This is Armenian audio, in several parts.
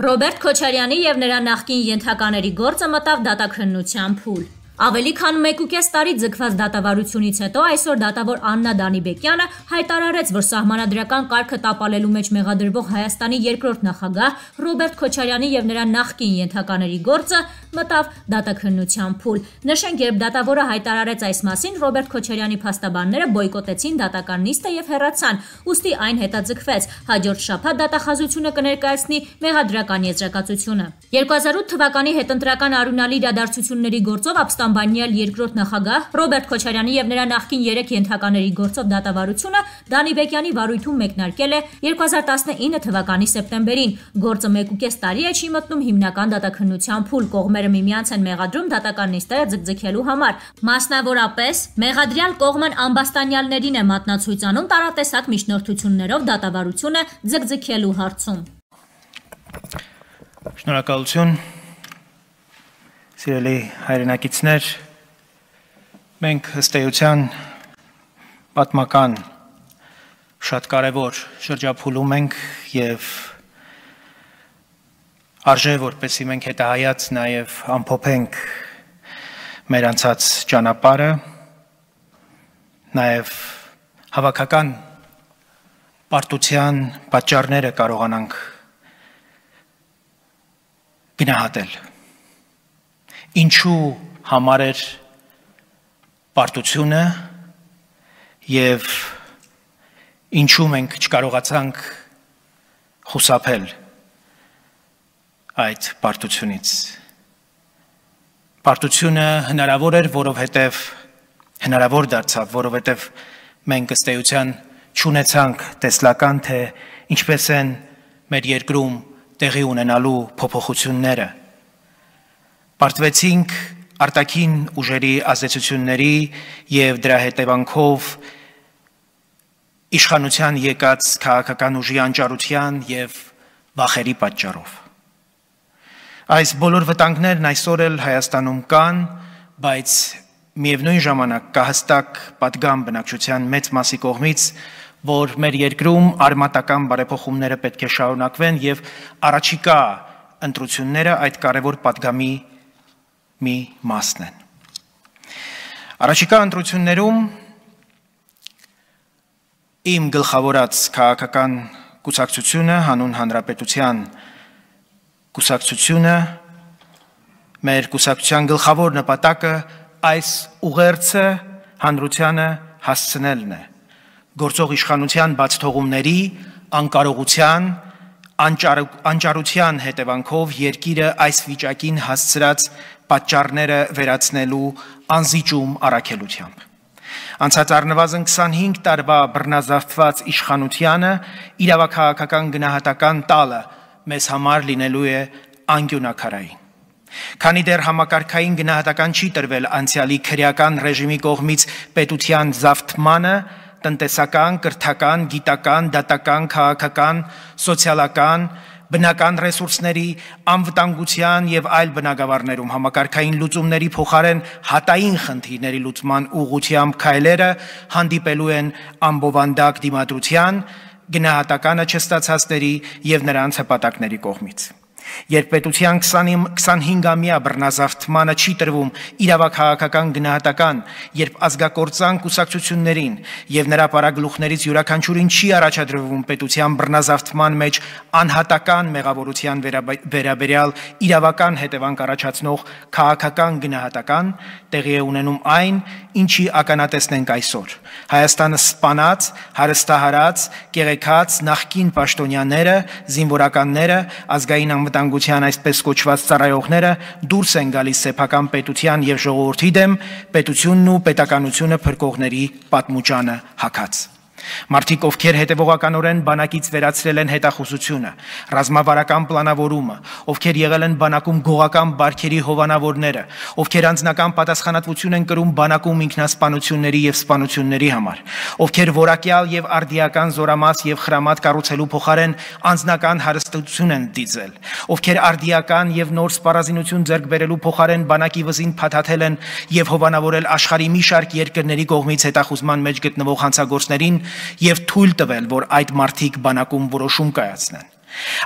Ռոբերտ Քոչարյանի եւ նրա նախկին ենթակաների գործը մտավ դատաքննության փուլ։ Ավելի քան 1.5 տարի ձգված դատավարությունից հետո այսօր դատավոր Աննա Դանիբեկյանը հայտարարեց, որ սահմանադրական կարգը տապալելու մեջ մեղադրվող Հայաստանի երկրորդ նախագահ Ռոբերտ Քոչարյանի եւ նրա նախկին ենթակաների գործը մտավ դատաքննության փուլ։ Նշենք, երբ դատավորը հայտարարեց այս մասին, Ռոբերտ Քոչարյանի փաստաբանները բոյկոտեցին դատական նիստը եւ հեռացան։ Ոստի այն հետաձգվեց։ Հաջորդ շաբաթ դատախազությունը կներկայացնի մեղադրական եզրակացությունը։ 2008 թվականի հետընտրական արունալի իրադարձությունների գործով Աբստամբանյալ երկրորդ նախագահ Ռոբերտ Քոչարյանի եւ նրա նախկին 3 ենթակաների գործով դատավարությունը Դանիբեկյանի վարույթում մեկնարկել է 2019 թվականի սեպտեմբերին։ Գործը 1.5 տարի է չի մտնում հիմնական դատաքննության փուլ կողմերը կողմերը միմյանց են մեղադրում դատական նիստերը ձգձգելու համար։ Մասնավորապես, մեղադրյալ կողմն ամբաստանյալներին է մատնացույցանում տարատեսակ միջնորդություններով դատավարությունը ձգձգելու հարցում։ Շնորհակալություն։ Սիրելի հայրենակիցներ, մենք ըստ էության պատմական շատ կարևոր շրջափուլում ենք եւ արժե որպեսի մենք հետահայաց նաև ամփոփենք մեր անցած ճանապարհը նաև հավաքական պարտության պատճառները կարողանանք գնահատել ինչու համար էր պարտությունը եւ ինչու մենք չկարողացանք խուսափել այդ պարտությունից։ Պարտությունը հնարավոր էր, որովհետև հնարավոր դարձավ, որովհետև մենք ըստ էության չունեցանք տեսլական թե ինչպես են մեր երկրում տեղի ունենալու փոփոխությունները։ Պարտվեցինք արտաքին ուժերի ազդեցությունների եւ դրա հետևանքով իշխանության եկած քաղաքական ուժի անճարության եւ վախերի պատճառով։ Այս բոլոր վտանգներն այսօր էլ Հայաստանում կան, բայց միևնույն ժամանակ կհստակ պատգամ բնակչության մեծ մասի կողմից, որ մեր երկրում արմատական բարեփոխումները պետք է շարունակվեն եւ առաջիկա ընտրությունները այդ կարևոր պատգամի մի մասն են։ Առաջիկա ընտրություններում իմ գլխավորած քաղաքական կուսակցությունը հանուն հանրապետության հանրապետության Կուսակցությունը մեր կուսակցության գլխավոր նպատակը այս ուղերձը հանրությանը հասցնելն է գործող իշխանության բացթողումների անկարողության անճարության հետևանքով երկիրը այս վիճակին հասցրած պատճառները վերացնելու անզիջում առաքելությամբ։ Անցած առնվազն 25 տարվա բռնազավթված իշխանությունը իրավաքաղաքական գնահատական տալը մեզ համար լինելու է անգյունակարային։ Քանի դեռ համակարգային գնահատական չի տրվել անցյալի քրեական ռեժիմի կողմից պետության զավթմանը, տնտեսական, կրթական, գիտական, դատական, քաղաքական, սոցիալական, բնական ռեսուրսների, անվտանգության եւ այլ բնակավարներում համակարգային լուծումների փոխարեն հատային խնդիրների լուծման ուղղությամբ քայլերը հանդիպելու են ամբովանդակ դիմադրության, գնահատականը չստացածների եւ նրանց հպատակների կողմից։ Երբ պետության 25-ամյա բռնազավթմանը չի տրվում իրավաքաղաքական գնահատական, երբ ազգակործան կուսակցություններին եւ նրա պարագլուխներից յուրաքանչյուրին չի առաջադրվում պետության բռնազավթման մեջ անհատական մեղավորության վերաբերյալ իրավական հետևանք առաջացնող քաղաքական գնահատական, տեղի է ունենում այն, ինչի ականատեսնենք այսօր։ Հայաստանը սպանած, հարստահարած, կեղեքած նախկին պաշտոնյաները, զինվորականները, ազգային անվտանգ անվտանգության այսպես կոչված ծառայողները դուրս են գալիս սեփական պետության եւ ժողովրդի դեմ պետությունն ու պետականությունը փրկողների պատմուճանը հակած։ Մարդիկ, ովքեր հետևողականորեն բանակից վերացրել են հետախուզությունը, ռազմավարական պլանավորումը, ովքեր եղել են բանակում գողական բարքերի հովանավորները, ովքեր անձնական պատասխանատվություն են կրում բանակում ինքնասպանությունների եւ սպանությունների համար, ովքեր որակյալ եւ արդիական զորամաս եւ խրամատ կառուցելու փոխարեն անձնական հարստություն են դիզել, ովքեր արդիական եւ նոր սպառազինություն ձեռք բերելու փոխարեն բանակի վզին փաթաթել են եւ հովանավորել աշխարհի մի շարք երկրների կողմից հետախուզման մեջ գտնվող հանցագործներին եւ թույլ տվել, որ այդ մարդիկ բանակում որոշում կայացնեն։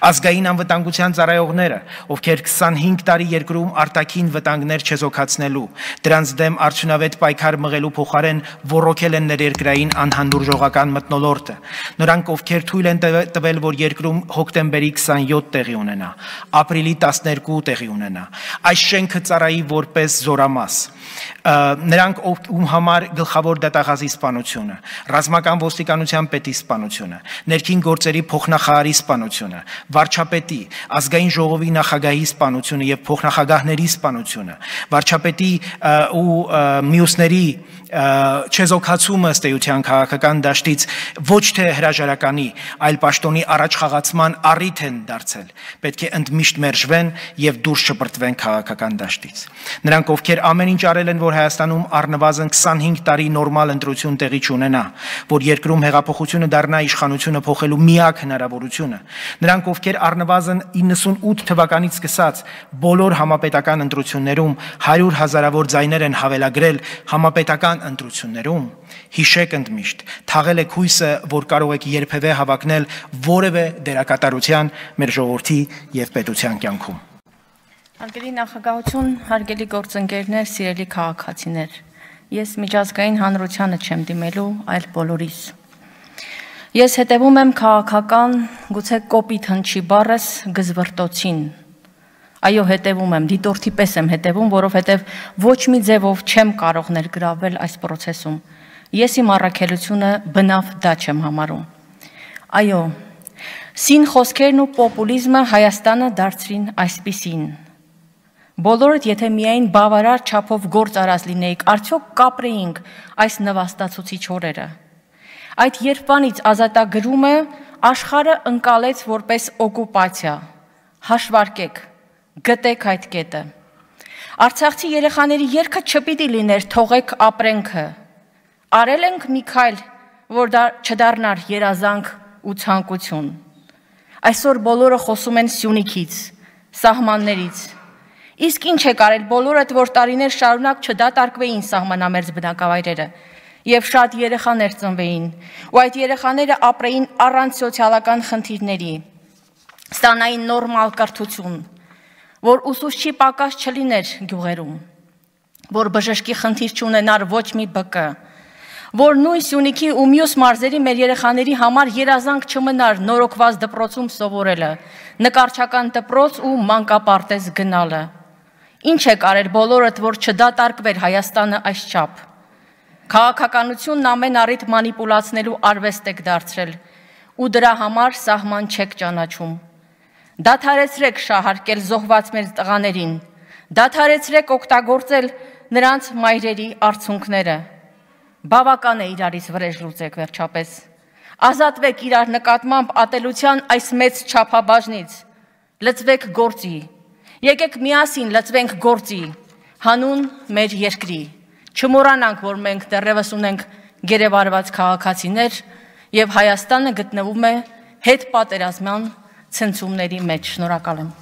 Ազգային անվտանգության ծառայողները, ովքեր 25 տարի երկրում արտաքին վտանգներ չեզոքացնելու, դրանց դեմ արդյունավետ պայքար մղելու փոխարեն ռոռոքել են ներերկրային անհանդուրժողական մտնոլորտը։ Նրանք, ովքեր թույլ են տվել, որ երկրում հոկտեմբերի 27 տեղի ունենա, ապրիլի 12 տեղի ունենա։ Այս շենքը ծառայի որպես զորամաս։ Նրանք, ում համար գլխավոր դատախազի սպանությունը, ռազմական ոստիկանության պետի սպանությունը, ներքին գործերի փոխնախարարի սպանությունը, սպանությունը, վարչապետի, ազգային ժողովի նախագահի սպանությունը եւ փոխնախագահների սպանությունը, վարչապետի ու մյուսների չեզոքացումը ստեյության քաղաքական դաշտից ոչ թե հրաժարականի, այլ պաշտոնի առաջխաղացման առիթ են դարձել։ Պետք է ընդմիշտ մերժվեն եւ դուրս շպրտվեն քաղաքական դաշտից։ Նրանք, ովքեր ամեն ինչ արել են, որ Հայաստանում առնվազն 25 տարի նորմալ ընտրություն տեղի չունենա, որ երկրում հեղափոխությունը դառնա իշխանությունը փոխելու միակ հնարավորությունը։ Նրանք, ովքեր առնվազն 98 թվականից սկսած բոլոր համապետական ընտրություններում 100 հազարավոր ձայներ են հավելագրել համապետական ընտրություններում, հիշեք ընդմիշտ, թաղել եք հույսը, որ կարող եք երբևէ հավակնել որևէ դերակատարության մեր ժողովրդի եւ պետության կյանքում։ Հարգելի նախագահություն, հարգելի գործընկերներ, սիրելի քաղաքացիներ։ Ես միջազգային հանրությանը չեմ դիմելու, այլ բոլորիս։ Ես հետևում եմ քաղաքական, գուցե կոպիտ հնչի բառս գզվրտոցին։ Այո, հետևում եմ, դիտորդի պես եմ հետևում, որովհետև ոչ մի ձևով չեմ կարող ներգրավել այս process-ում։ Ես իմ առաքելությունը բնավ դա չեմ համարում։ Այո, Սին խոսքերն ու պոպուլիզմը Հայաստանը դարձրին այսպիսին։ Բոլորդ, եթե միայն բավարար չափով գործ արած լինեիք, արդյոք կապրեինք այս նվաստացուցիչ օրերը։ Այդ երբանից ազատագրումը աշխարը ընկալեց որպես օկուպացիա։ Հաշվարկեք, գտեք այդ կետը։ Արցախցի երեխաների երկը չպիտի լիներ թողեք ապրենքը։ Արել ենք մի քայլ, որ դա չդառնար երազանք ու ցանկություն։ Այսօր բոլորը խոսում են Սյունիքից, սահմաններից։ Իսկ ինչ է կարել բոլորը, որ տարիներ շարունակ չդատարկվեին սահմանամերձ բնակավայրերը եւ շատ երեխաներ ծնվեին, ու այդ երեխաները ապրեին առանց սոցիալական խնդիրների։ Ստանային նորմալ կրթություն, որ ուսուցչի պակաս չլիներ գյուղերում, որ բժշկի խնդիր չունենար ոչ մի բկը, որ նույն Սյունիքի ու մյուս մարզերի մեր երեխաների համար երազանք չմնար նորոգված դպրոցում սովորելը, նկարչական դպրոց ու մանկապարտեզ գնալը։ Ինչ է կարել բոլորդ, որ չդատարկվեր Հայաստանը այս չափ։ Քաղաքականությունն ամեն առիթ մանիպուլացնելու արվեստ եք դարձրել ու դրա համար սահման չեք ճանաչում։ Դադարեցրեք շահարկել զոհված մեր տղաներին։ Դադարեցրեք օգտագործել նրանց մայրերի արցունքները։ Բավական է իրարից վրեժ լուծեք վերջապես։ Ազատվեք իրար նկատմամբ ատելության այս մեծ չափաբաժնից։ Լծվեք գործի։ Եկեք միասին լծվենք գործի հանուն մեր երկրի։ Չմոռանանք, որ մենք դեռևս ունենք գերեվարված քաղաքացիներ եւ Հայաստանը գտնվում է հետ պատերազմյան ցնցումների մեջ։ Շնորհակալ եմ։